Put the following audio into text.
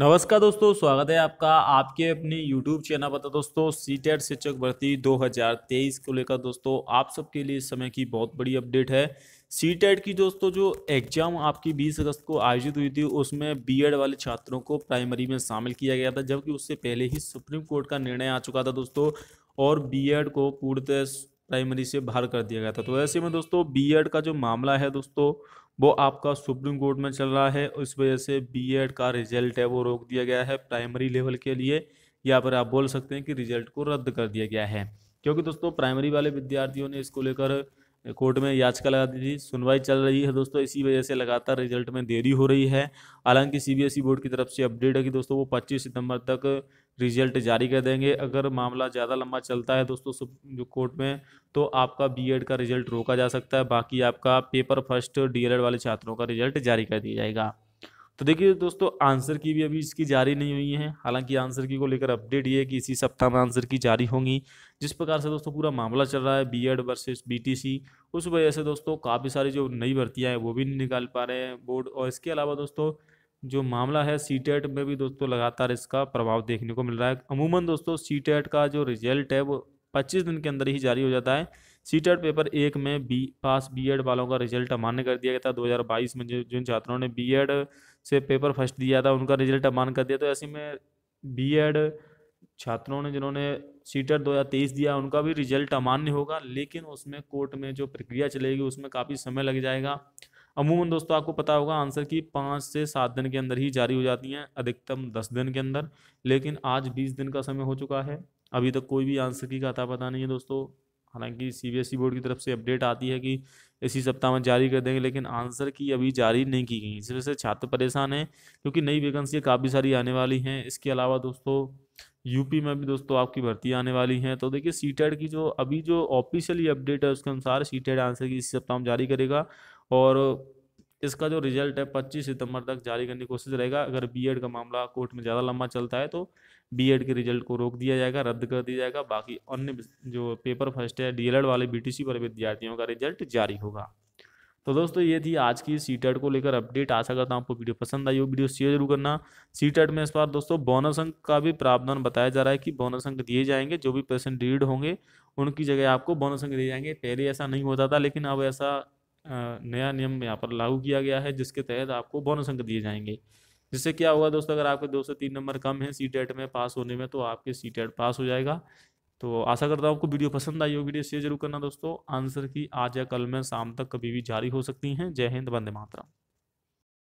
नमस्कार दोस्तों स्वागत है आपका आपके अपने YouTube चैनल पर तो दोस्तों सी टेट e शिक्षक भर्ती 2023 को लेकर दोस्तों आप सबके लिए इस समय की बहुत बड़ी अपडेट है सी टेट e की दोस्तों जो एग्ज़ाम आपकी 20 अगस्त को आयोजित हुई थी उसमें बीएड वाले छात्रों को प्राइमरी में शामिल किया गया था जबकि उससे पहले ही सुप्रीम कोर्ट का निर्णय आ चुका था दोस्तों और बी को पूर्णतः प्राइमरी से बाहर कर दिया गया था तो ऐसे में दोस्तों बीएड का जो मामला है दोस्तों वो आपका सुप्रीम कोर्ट में चल रहा है इस वजह से बीएड का रिजल्ट है वो रोक दिया गया है प्राइमरी लेवल के लिए या पर आप बोल सकते हैं कि रिजल्ट को रद्द कर दिया गया है क्योंकि दोस्तों प्राइमरी वाले विद्यार्थियों ने इसको लेकर कोर्ट में याचिका लगा दी थी सुनवाई चल रही है दोस्तों इसी वजह से लगातार रिजल्ट में देरी हो रही है हालांकि सीबीएसई बोर्ड की तरफ से अपडेट है कि दोस्तों वो 25 सितंबर तक रिजल्ट जारी कर देंगे अगर मामला ज़्यादा लंबा चलता है दोस्तों जो कोर्ट में तो आपका बीएड का रिजल्ट रोका जा सकता है बाकी आपका पेपर फर्स्ट डी वाले छात्रों का रिजल्ट जारी कर दिया जाएगा तो देखिए दोस्तों आंसर की भी अभी इसकी जारी नहीं हुई है हालांकि आंसर की को लेकर अपडेट ये है कि इसी सप्ताह में आंसर की जारी होंगी जिस प्रकार से दोस्तों पूरा मामला चल रहा है B Ed versus B T C उस वजह से दोस्तों काफ़ी सारी जो नई भर्तियाँ हैं वो भी नहीं निकाल पा रहे हैं बोर्ड और इसके अलावा दोस्तों जो मामला है सी टेट e में भी दोस्तों लगातार इसका प्रभाव देखने को मिल रहा है अमूमन दोस्तों सी टेट e का जो रिजल्ट है वो पच्चीस दिन के अंदर ही जारी हो जाता है सीटेड पेपर एक में बी पास बीएड वालों का रिजल्ट अमान्य कर दिया गया था 2022 में जिन छात्रों ने बीएड से पेपर फर्स्ट दिया था उनका रिजल्ट अमान्य कर दिया तो ऐसे में बीएड छात्रों ने जिन्होंने सीटेट 2023 दिया उनका भी रिजल्ट अमान्य होगा लेकिन उसमें कोर्ट में जो प्रक्रिया चलेगी उसमें काफ़ी समय लग जाएगा अमूमन दोस्तों आपको पता होगा आंसर की पाँच से सात दिन के अंदर ही जारी हो जाती हैं अधिकतम दस दिन के अंदर लेकिन आज बीस दिन का समय हो चुका है अभी तक कोई भी आंसर की का पता नहीं है दोस्तों हालांकि सीबीएसई बोर्ड e की तरफ से अपडेट आती है कि इसी सप्ताह में जारी कर देंगे लेकिन आंसर की अभी जारी नहीं की गई इस वजह से छात्र परेशान हैं क्योंकि नई वैकेंसियाँ काफ़ी सारी आने वाली हैं इसके अलावा दोस्तों यूपी में भी दोस्तों आपकी भर्ती आने वाली हैं तो देखिए सी e की जो अभी जो ऑफिशियली अपडेट है उसके अनुसार सी आंसर e की इसी सप्ताह में जारी करेगा और इसका जो रिजल्ट है पच्चीस सितंबर तक जारी करने की कोशिश रहेगा अगर बीएड का मामला कोर्ट में ज़्यादा लंबा चलता है तो बीएड के रिजल्ट को रोक दिया जाएगा रद्द कर दिया जाएगा बाकी अन्य जो पेपर फर्स्ट है डीएलएड वाले बीटीसी पर विद्यार्थियों का रिजल्ट जारी होगा तो दोस्तों ये थी आज की सी e को लेकर अपडेट आशा करता हूँ आपको वीडियो पसंद आई हो वीडियो शेयर जरूर करना सी टेट e में इस बार दोस्तों बोनस अंक का भी प्रावधान बताया जा रहा है कि बोनस अंक दिए जाएंगे जो भी पेशेंट रीड होंगे उनकी जगह आपको बोनस अंक दिए जाएंगे पहले ऐसा नहीं होता था लेकिन अब ऐसा नया नियम यहाँ पर लागू किया गया है जिसके तहत आपको बोनस अंक दिए जाएंगे जिससे क्या होगा दोस्तों अगर आपके दो से तीन नंबर कम है सी e में पास होने में तो आपके सी e पास हो जाएगा तो आशा करता हूँ आपको वीडियो पसंद आई हो वीडियो शेयर जरूर करना दोस्तों आंसर की आज या कल में शाम तक कभी भी जारी हो सकती हैं जय हिंद वंदे मातरम